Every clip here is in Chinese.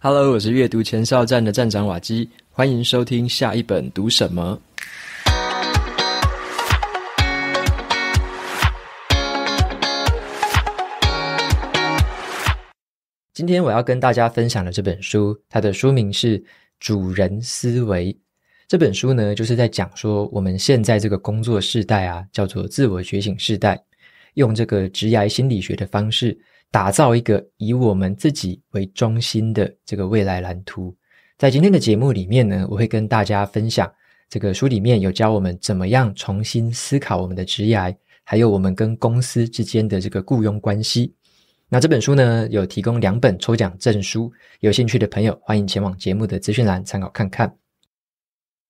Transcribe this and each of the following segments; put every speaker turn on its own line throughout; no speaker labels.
Hello，我是阅读前哨站的站长瓦基，欢迎收听下一本读什么。今天我要跟大家分享的这本书，它的书名是《主人思维》。这本书呢，就是在讲说我们现在这个工作世代啊，叫做自我觉醒世代，用这个职涯心理学的方式。打造一个以我们自己为中心的这个未来蓝图。在今天的节目里面呢，我会跟大家分享这个书里面有教我们怎么样重新思考我们的职业还有我们跟公司之间的这个雇佣关系。那这本书呢，有提供两本抽奖证书，有兴趣的朋友欢迎前往节目的资讯栏参考看看。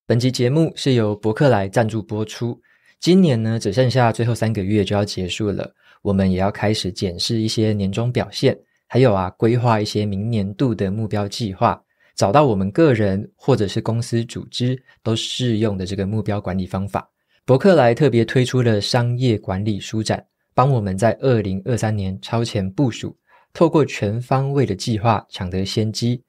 本集节目是由博客来赞助播出。今年呢，只剩下最后三个月就要结束了。我们也要开始检视一些年终表现，还有啊，规划一些明年度的目标计划，找到我们个人或者是公司组织都适用的这个目标管理方法。伯克莱特别推出了商业管理书展，帮我们在二零二三年超前部署，透过全方位的计划抢得先机。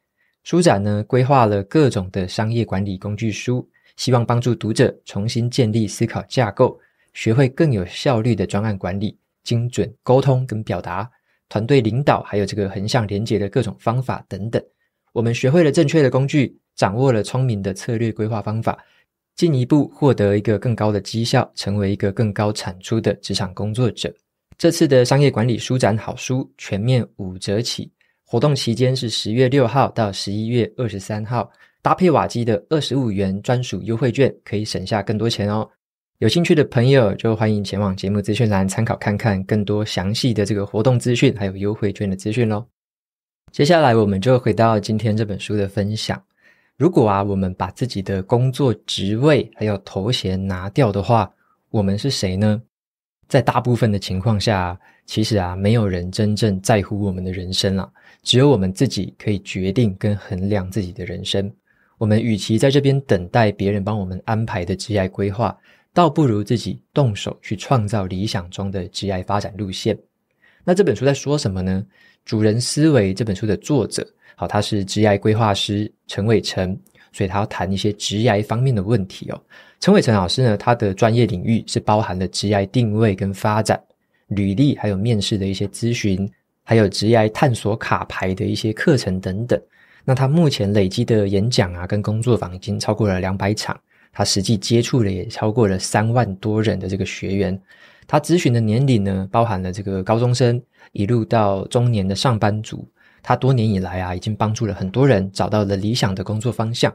书展呢，规划了各种的商业管理工具书，希望帮助读者重新建立思考架构，学会更有效率的专案管理。精准沟通跟表达，团队领导还有这个横向连接的各种方法等等，我们学会了正确的工具，掌握了聪明的策略规划方法，进一步获得一个更高的绩效，成为一个更高产出的职场工作者。这次的商业管理书展好书全面五折起，活动期间是十月六号到十一月二十三号，搭配瓦基的二十五元专属优惠券，可以省下更多钱哦。有兴趣的朋友就欢迎前往节目资讯栏参考看看，更多详细的这个活动资讯，还有优惠券的资讯喽。接下来我们就回到今天这本书的分享。如果啊，我们把自己的工作职位还有头衔拿掉的话，我们是谁呢？在大部分的情况下，其实啊，没有人真正在乎我们的人生了。只有我们自己可以决定跟衡量自己的人生。我们与其在这边等待别人帮我们安排的职业规划。倒不如自己动手去创造理想中的职业发展路线。那这本书在说什么呢？《主人思维》这本书的作者，好，他是职业规划师陈伟成，所以他要谈一些职业方面的问题哦。陈伟成老师呢，他的专业领域是包含了职业定位跟发展、履历还有面试的一些咨询，还有职业探索卡牌的一些课程等等。那他目前累积的演讲啊跟工作坊已经超过了两百场。他实际接触了也超过了三万多人的这个学员，他咨询的年龄呢，包含了这个高中生，一路到中年的上班族。他多年以来啊，已经帮助了很多人找到了理想的工作方向。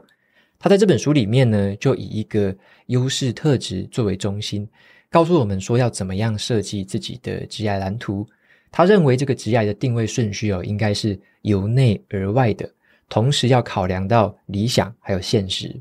他在这本书里面呢，就以一个优势特质作为中心，告诉我们说要怎么样设计自己的职业蓝图。他认为这个职业的定位顺序哦，应该是由内而外的，同时要考量到理想还有现实。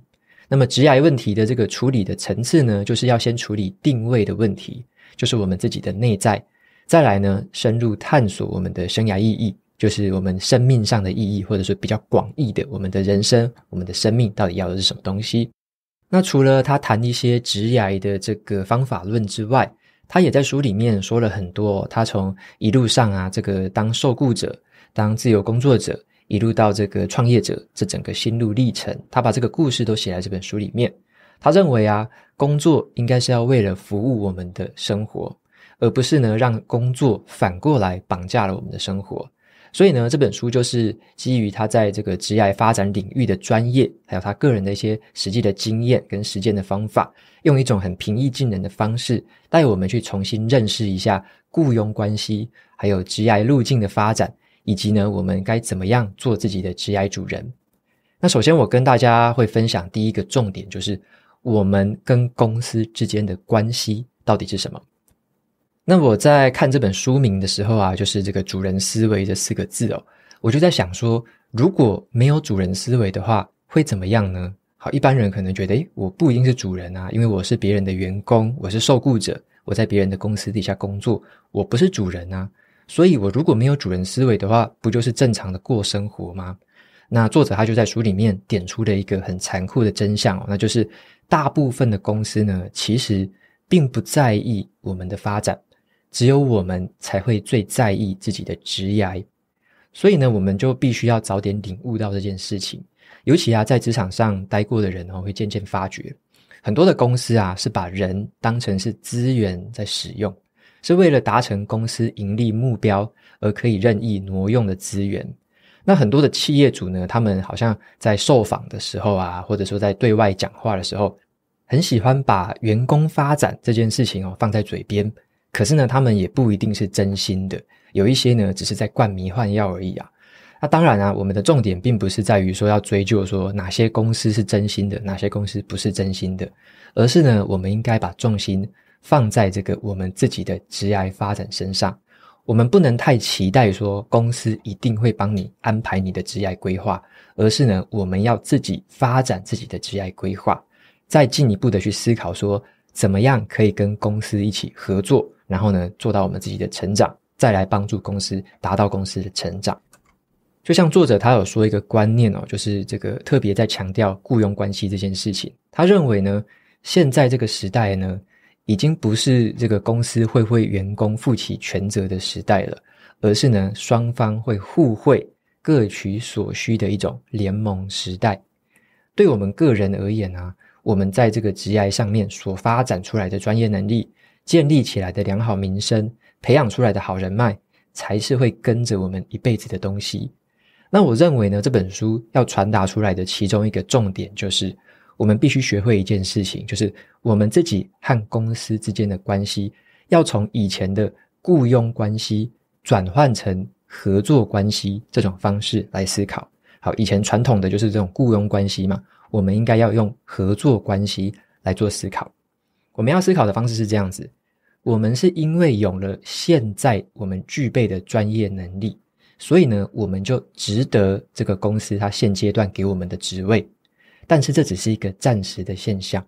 那么，植癌问题的这个处理的层次呢，就是要先处理定位的问题，就是我们自己的内在；再来呢，深入探索我们的生涯意义，就是我们生命上的意义，或者说比较广义的我们的人生、我们的生命到底要的是什么东西。那除了他谈一些植癌的这个方法论之外，他也在书里面说了很多，他从一路上啊，这个当受雇者、当自由工作者。一路到这个创业者这整个心路历程，他把这个故事都写在这本书里面。他认为啊，工作应该是要为了服务我们的生活，而不是呢让工作反过来绑架了我们的生活。所以呢，这本书就是基于他在这个职业发展领域的专业，还有他个人的一些实际的经验跟实践的方法，用一种很平易近人的方式，带我们去重新认识一下雇佣关系，还有职业路径的发展。以及呢，我们该怎么样做自己的职业主人？那首先，我跟大家会分享第一个重点，就是我们跟公司之间的关系到底是什么？那我在看这本书名的时候啊，就是这个“主人思维”这四个字哦，我就在想说，如果没有主人思维的话，会怎么样呢？好，一般人可能觉得，诶，我不一定是主人啊，因为我是别人的员工，我是受雇者，我在别人的公司底下工作，我不是主人啊。所以我如果没有主人思维的话，不就是正常的过生活吗？那作者他就在书里面点出了一个很残酷的真相哦，那就是大部分的公司呢，其实并不在意我们的发展，只有我们才会最在意自己的职业。所以呢，我们就必须要早点领悟到这件事情。尤其啊，在职场上待过的人哦，会渐渐发觉，很多的公司啊，是把人当成是资源在使用。是为了达成公司盈利目标而可以任意挪用的资源。那很多的企业主呢，他们好像在受访的时候啊，或者说在对外讲话的时候，很喜欢把员工发展这件事情哦放在嘴边。可是呢，他们也不一定是真心的，有一些呢只是在灌迷幻药而已啊。那当然啊，我们的重点并不是在于说要追究说哪些公司是真心的，哪些公司不是真心的，而是呢，我们应该把重心。放在这个我们自己的职业发展身上，我们不能太期待说公司一定会帮你安排你的职业规划，而是呢，我们要自己发展自己的职业规划，再进一步的去思考说怎么样可以跟公司一起合作，然后呢，做到我们自己的成长，再来帮助公司达到公司的成长。就像作者他有说一个观念哦，就是这个特别在强调雇佣关系这件事情，他认为呢，现在这个时代呢。已经不是这个公司会为员工负起全责的时代了，而是呢双方会互惠、各取所需的一种联盟时代。对我们个人而言啊，我们在这个职业上面所发展出来的专业能力、建立起来的良好名声、培养出来的好人脉，才是会跟着我们一辈子的东西。那我认为呢，这本书要传达出来的其中一个重点就是。我们必须学会一件事情，就是我们自己和公司之间的关系要从以前的雇佣关系转换成合作关系这种方式来思考。好，以前传统的就是这种雇佣关系嘛，我们应该要用合作关系来做思考。我们要思考的方式是这样子：我们是因为有了现在我们具备的专业能力，所以呢，我们就值得这个公司它现阶段给我们的职位。但是这只是一个暂时的现象。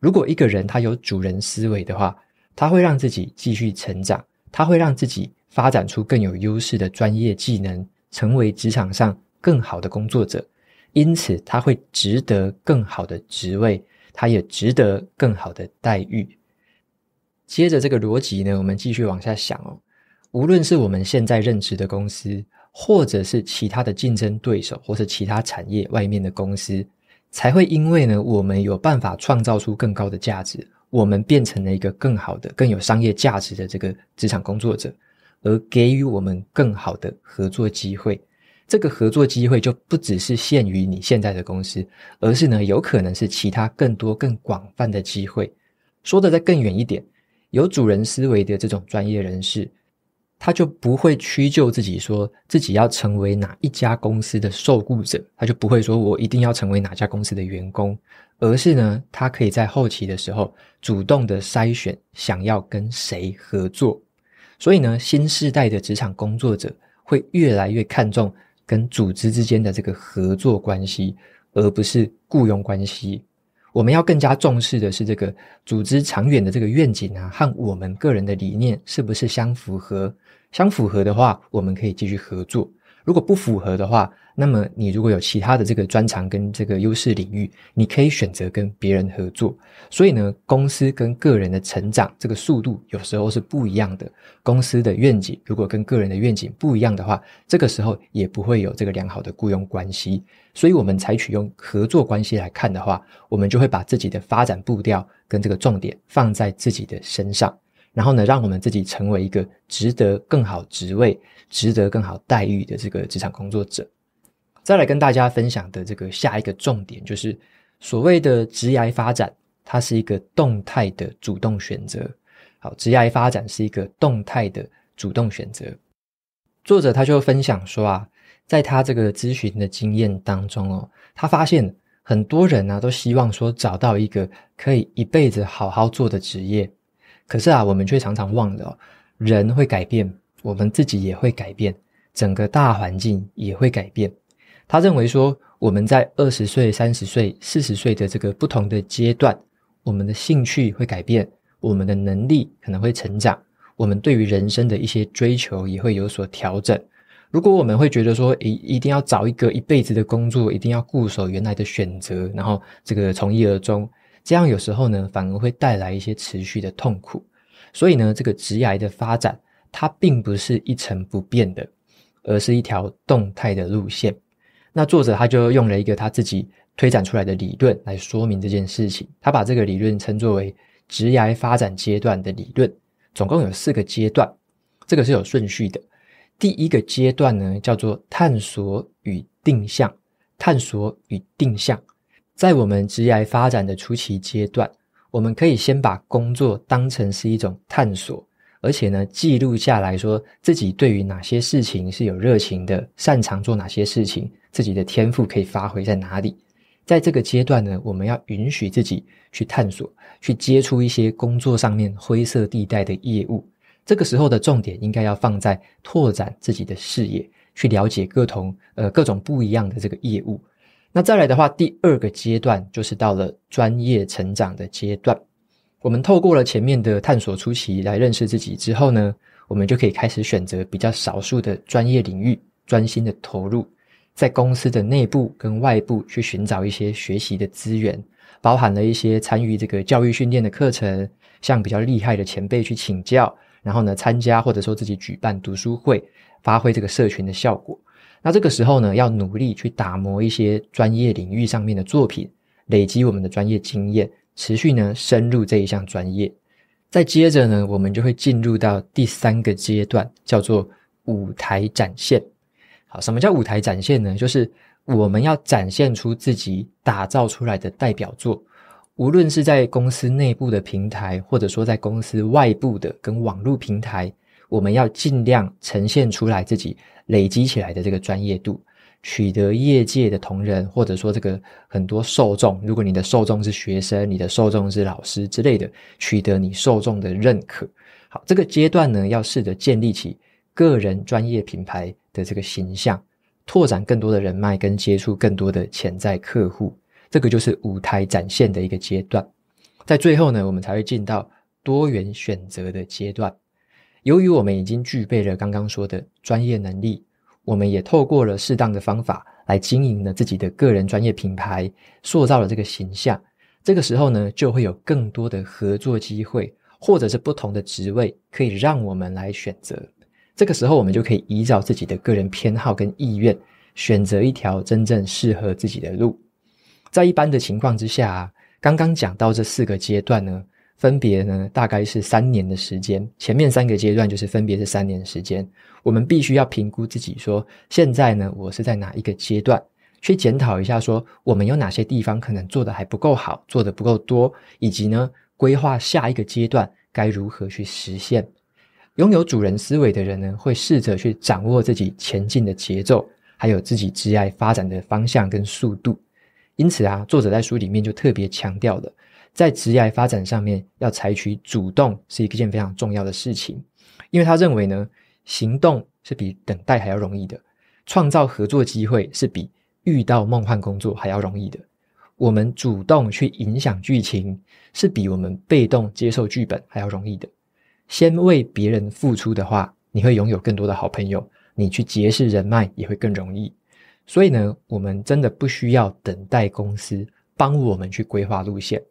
如果一个人他有主人思维的话，他会让自己继续成长，他会让自己发展出更有优势的专业技能，成为职场上更好的工作者。因此，他会值得更好的职位，他也值得更好的待遇。接着这个逻辑呢，我们继续往下想哦。无论是我们现在任职的公司，或者是其他的竞争对手，或是其他产业外面的公司。才会因为呢，我们有办法创造出更高的价值，我们变成了一个更好的、更有商业价值的这个职场工作者，而给予我们更好的合作机会。这个合作机会就不只是限于你现在的公司，而是呢，有可能是其他更多、更广泛的机会。说的再更远一点，有主人思维的这种专业人士。他就不会屈就自己，说自己要成为哪一家公司的受雇者，他就不会说我一定要成为哪家公司的员工，而是呢，他可以在后期的时候主动的筛选想要跟谁合作。所以呢，新时代的职场工作者会越来越看重跟组织之间的这个合作关系，而不是雇佣关系。我们要更加重视的是这个组织长远的这个愿景啊，和我们个人的理念是不是相符合？相符合的话，我们可以继续合作。如果不符合的话，那么你如果有其他的这个专长跟这个优势领域，你可以选择跟别人合作。所以呢，公司跟个人的成长这个速度有时候是不一样的。公司的愿景如果跟个人的愿景不一样的话，这个时候也不会有这个良好的雇佣关系。所以，我们采取用合作关系来看的话，我们就会把自己的发展步调跟这个重点放在自己的身上。然后呢，让我们自己成为一个值得更好职位、值得更好待遇的这个职场工作者。再来跟大家分享的这个下一个重点，就是所谓的职业发展，它是一个动态的主动选择。好，职业发展是一个动态的主动选择。作者他就分享说啊，在他这个咨询的经验当中哦，他发现很多人呢都希望说找到一个可以一辈子好好做的职业。可是啊，我们却常常忘了，人会改变，我们自己也会改变，整个大环境也会改变。他认为说，我们在二十岁、三十岁、四十岁的这个不同的阶段，我们的兴趣会改变，我们的能力可能会成长，我们对于人生的一些追求也会有所调整。如果我们会觉得说，一一定要找一个一辈子的工作，一定要固守原来的选择，然后这个从一而终。这样有时候呢，反而会带来一些持续的痛苦。所以呢，这个直癌的发展它并不是一成不变的，而是一条动态的路线。那作者他就用了一个他自己推展出来的理论来说明这件事情。他把这个理论称作为直癌发展阶段的理论，总共有四个阶段，这个是有顺序的。第一个阶段呢，叫做探索与定向，探索与定向。在我们职业发展的初期阶段，我们可以先把工作当成是一种探索，而且呢，记录下来说自己对于哪些事情是有热情的，擅长做哪些事情，自己的天赋可以发挥在哪里。在这个阶段呢，我们要允许自己去探索，去接触一些工作上面灰色地带的业务。这个时候的重点应该要放在拓展自己的视野，去了解各同呃各种不一样的这个业务。那再来的话，第二个阶段就是到了专业成长的阶段。我们透过了前面的探索初期来认识自己之后呢，我们就可以开始选择比较少数的专业领域，专心的投入，在公司的内部跟外部去寻找一些学习的资源，包含了一些参与这个教育训练的课程，向比较厉害的前辈去请教，然后呢，参加或者说自己举办读书会，发挥这个社群的效果。那这个时候呢，要努力去打磨一些专业领域上面的作品，累积我们的专业经验，持续呢深入这一项专业，再接着呢，我们就会进入到第三个阶段，叫做舞台展现。好，什么叫舞台展现呢？就是我们要展现出自己打造出来的代表作，无论是在公司内部的平台，或者说在公司外部的跟网络平台。我们要尽量呈现出来自己累积起来的这个专业度，取得业界的同仁，或者说这个很多受众。如果你的受众是学生，你的受众是老师之类的，取得你受众的认可。好，这个阶段呢，要试着建立起个人专业品牌的这个形象，拓展更多的人脉，跟接触更多的潜在客户。这个就是舞台展现的一个阶段。在最后呢，我们才会进到多元选择的阶段。由于我们已经具备了刚刚说的专业能力，我们也透过了适当的方法来经营了自己的个人专业品牌，塑造了这个形象。这个时候呢，就会有更多的合作机会，或者是不同的职位可以让我们来选择。这个时候，我们就可以依照自己的个人偏好跟意愿，选择一条真正适合自己的路。在一般的情况之下，刚刚讲到这四个阶段呢。分别呢，大概是三年的时间。前面三个阶段就是分别是三年时间。我们必须要评估自己，说现在呢，我是在哪一个阶段？去检讨一下，说我们有哪些地方可能做的还不够好，做的不够多，以及呢，规划下一个阶段该如何去实现。拥有主人思维的人呢，会试着去掌握自己前进的节奏，还有自己挚爱发展的方向跟速度。因此啊，作者在书里面就特别强调了，在职业发展上面要采取主动是一件非常重要的事情，因为他认为呢，行动是比等待还要容易的，创造合作机会是比遇到梦幻工作还要容易的，我们主动去影响剧情是比我们被动接受剧本还要容易的，先为别人付出的话，你会拥有更多的好朋友，你去结识人脉也会更容易。所以呢，我们真的不需要等待公司帮我们去规划路线，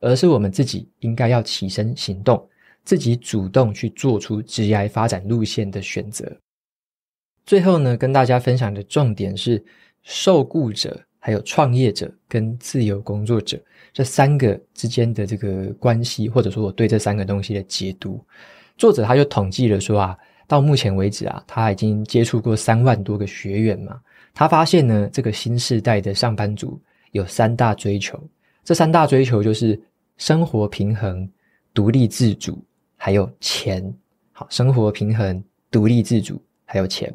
而是我们自己应该要起身行动，自己主动去做出 GI 发展路线的选择。最后呢，跟大家分享的重点是，受雇者、还有创业者跟自由工作者这三个之间的这个关系，或者说我对这三个东西的解读。作者他就统计了说啊，到目前为止啊，他已经接触过三万多个学员嘛。他发现呢，这个新时代的上班族有三大追求，这三大追求就是生活平衡、独立自主，还有钱。好，生活平衡、独立自主，还有钱。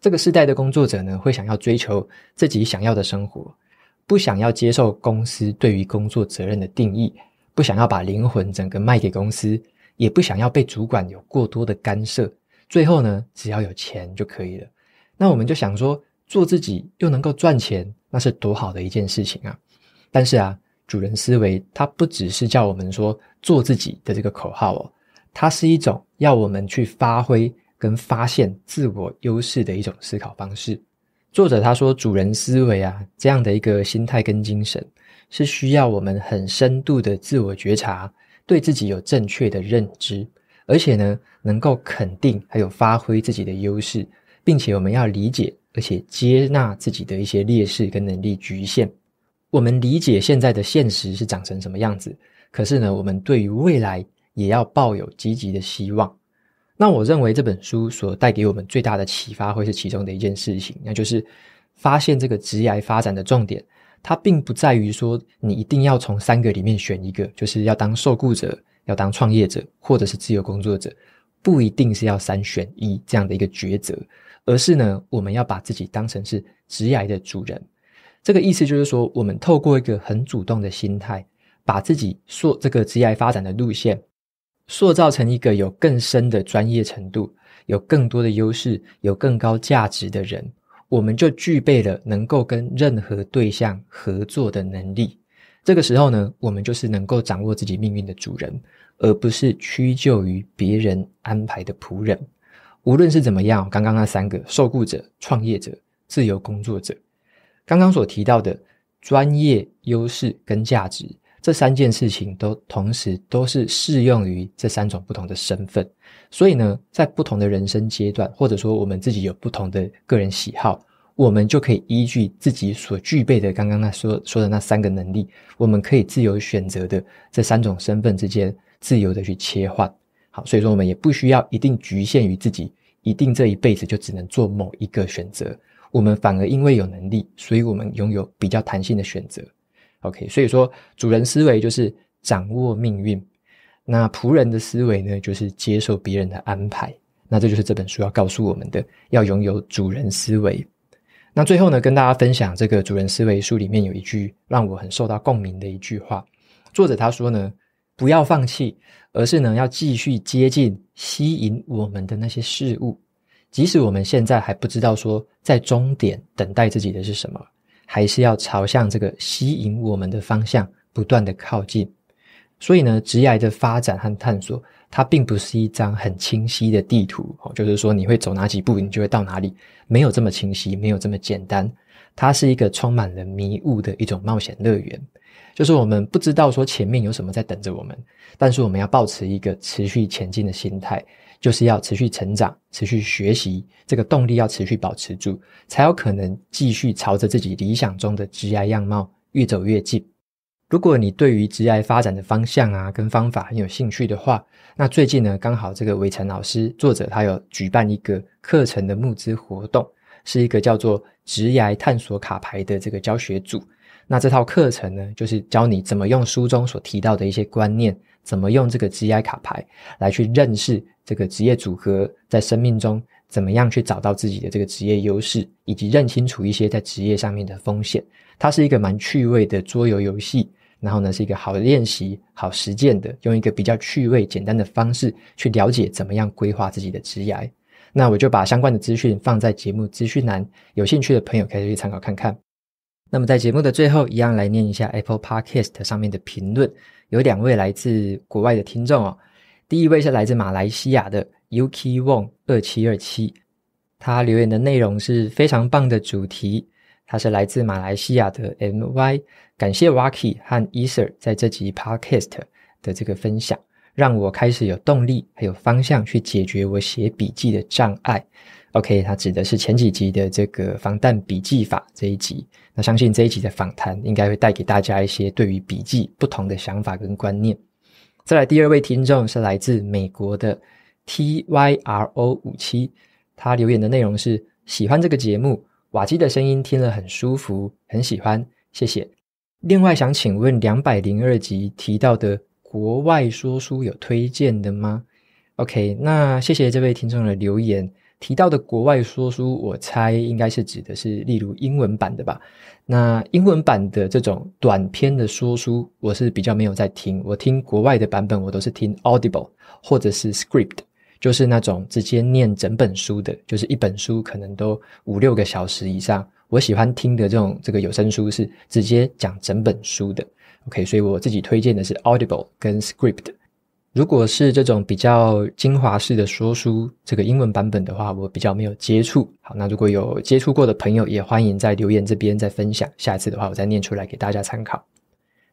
这个时代的工作者呢，会想要追求自己想要的生活，不想要接受公司对于工作责任的定义，不想要把灵魂整个卖给公司，也不想要被主管有过多的干涉。最后呢，只要有钱就可以了。那我们就想说。做自己又能够赚钱，那是多好的一件事情啊！但是啊，主人思维它不只是叫我们说做自己的这个口号哦，它是一种要我们去发挥跟发现自我优势的一种思考方式。作者他说，主人思维啊这样的一个心态跟精神，是需要我们很深度的自我觉察，对自己有正确的认知，而且呢，能够肯定还有发挥自己的优势，并且我们要理解。而且接纳自己的一些劣势跟能力局限，我们理解现在的现实是长成什么样子。可是呢，我们对于未来也要抱有积极的希望。那我认为这本书所带给我们最大的启发，会是其中的一件事情，那就是发现这个职业发展的重点，它并不在于说你一定要从三个里面选一个，就是要当受雇者、要当创业者，或者是自由工作者，不一定是要三选一这样的一个抉择。而是呢，我们要把自己当成是职业的主人。这个意思就是说，我们透过一个很主动的心态，把自己塑这个职业发展的路线，塑造成一个有更深的专业程度、有更多的优势、有更高价值的人，我们就具备了能够跟任何对象合作的能力。这个时候呢，我们就是能够掌握自己命运的主人，而不是屈就于别人安排的仆人。无论是怎么样，刚刚那三个受雇者、创业者、自由工作者，刚刚所提到的专业优势跟价值，这三件事情都同时都是适用于这三种不同的身份。所以呢，在不同的人生阶段，或者说我们自己有不同的个人喜好，我们就可以依据自己所具备的刚刚那说说的那三个能力，我们可以自由选择的这三种身份之间自由的去切换。好，所以说我们也不需要一定局限于自己，一定这一辈子就只能做某一个选择。我们反而因为有能力，所以我们拥有比较弹性的选择。OK，所以说主人思维就是掌握命运，那仆人的思维呢，就是接受别人的安排。那这就是这本书要告诉我们的，要拥有主人思维。那最后呢，跟大家分享这个主人思维书里面有一句让我很受到共鸣的一句话，作者他说呢。不要放弃，而是呢要继续接近、吸引我们的那些事物，即使我们现在还不知道说在终点等待自己的是什么，还是要朝向这个吸引我们的方向不断的靠近。所以呢，职业的发展和探索，它并不是一张很清晰的地图，哦，就是说你会走哪几步，你就会到哪里，没有这么清晰，没有这么简单。它是一个充满了迷雾的一种冒险乐园，就是我们不知道说前面有什么在等着我们，但是我们要保持一个持续前进的心态，就是要持续成长、持续学习，这个动力要持续保持住，才有可能继续朝着自己理想中的职癌样貌越走越近。如果你对于职癌发展的方向啊跟方法很有兴趣的话，那最近呢刚好这个伟成老师作者他有举办一个课程的募资活动。是一个叫做“职涯探索卡牌”的这个教学组，那这套课程呢，就是教你怎么用书中所提到的一些观念，怎么用这个 G I 卡牌来去认识这个职业组合，在生命中怎么样去找到自己的这个职业优势，以及认清楚一些在职业上面的风险。它是一个蛮趣味的桌游游戏，然后呢是一个好练习、好实践的，用一个比较趣味、简单的方式去了解怎么样规划自己的职涯。那我就把相关的资讯放在节目资讯栏，有兴趣的朋友可以去参考看看。那么在节目的最后，一样来念一下 Apple Podcast 上面的评论，有两位来自国外的听众哦。第一位是来自马来西亚的 Yuki Wong 二七二七，他留言的内容是非常棒的主题。他是来自马来西亚的 M Y，感谢 Waki 和 E s e r 在这集 Podcast 的这个分享。让我开始有动力，还有方向去解决我写笔记的障碍。OK，它指的是前几集的这个防弹笔记法这一集。那相信这一集的访谈应该会带给大家一些对于笔记不同的想法跟观念。再来，第二位听众是来自美国的 T Y R O 五七，他留言的内容是喜欢这个节目，瓦基的声音听了很舒服，很喜欢，谢谢。另外想请问两百零二集提到的。国外说书有推荐的吗？OK，那谢谢这位听众的留言提到的国外说书，我猜应该是指的是例如英文版的吧。那英文版的这种短篇的说书，我是比较没有在听。我听国外的版本，我都是听 Audible 或者是 Script，就是那种直接念整本书的，就是一本书可能都五六个小时以上。我喜欢听的这种这个有声书是直接讲整本书的。OK，所以我自己推荐的是 Audible 跟 Script。如果是这种比较精华式的说书，这个英文版本的话，我比较没有接触。好，那如果有接触过的朋友，也欢迎在留言这边再分享。下一次的话，我再念出来给大家参考。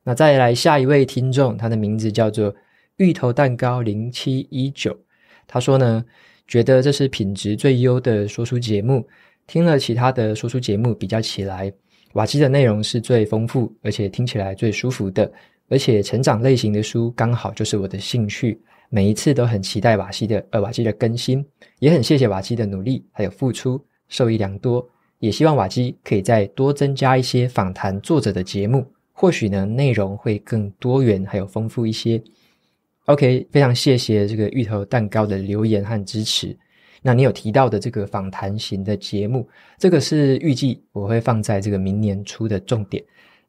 那再来下一位听众，他的名字叫做芋头蛋糕零七一九，他说呢，觉得这是品质最优的说书节目，听了其他的说书节目比较起来。瓦基的内容是最丰富，而且听起来最舒服的。而且成长类型的书刚好就是我的兴趣，每一次都很期待瓦基的呃瓦基的更新，也很谢谢瓦基的努力还有付出，受益良多。也希望瓦基可以再多增加一些访谈作者的节目，或许呢内容会更多元还有丰富一些。OK，非常谢谢这个芋头蛋糕的留言和支持。那你有提到的这个访谈型的节目，这个是预计我会放在这个明年初的重点。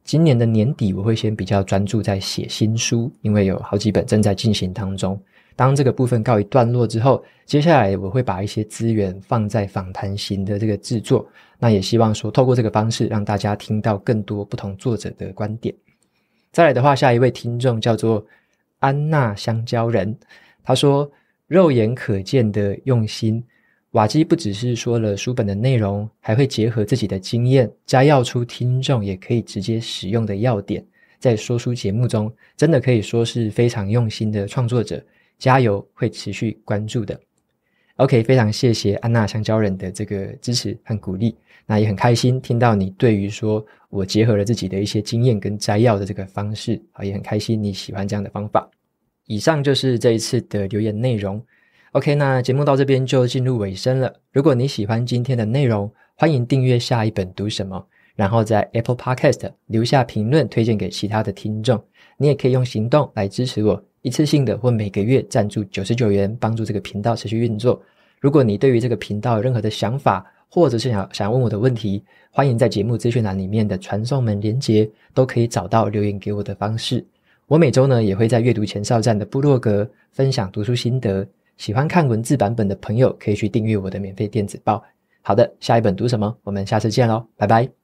今年的年底我会先比较专注在写新书，因为有好几本正在进行当中。当这个部分告一段落之后，接下来我会把一些资源放在访谈型的这个制作。那也希望说，透过这个方式让大家听到更多不同作者的观点。再来的话，下一位听众叫做安娜香蕉人，他说。肉眼可见的用心，瓦基不只是说了书本的内容，还会结合自己的经验，摘要出听众也可以直接使用的要点。在说书节目中，真的可以说是非常用心的创作者。加油，会持续关注的。OK，非常谢谢安娜香蕉人的这个支持和鼓励。那也很开心听到你对于说我结合了自己的一些经验跟摘要的这个方式，啊，也很开心你喜欢这样的方法。以上就是这一次的留言内容。OK，那节目到这边就进入尾声了。如果你喜欢今天的内容，欢迎订阅下一本读什么，然后在 Apple Podcast 留下评论，推荐给其他的听众。你也可以用行动来支持我，一次性的或每个月赞助九十九元，帮助这个频道持续运作。如果你对于这个频道有任何的想法，或者是想想问我的问题，欢迎在节目资讯栏里面的传送门连接都可以找到留言给我的方式。我每周呢也会在阅读前哨站的部落格分享读书心得，喜欢看文字版本的朋友可以去订阅我的免费电子报。好的，下一本读什么？我们下次见喽，拜拜。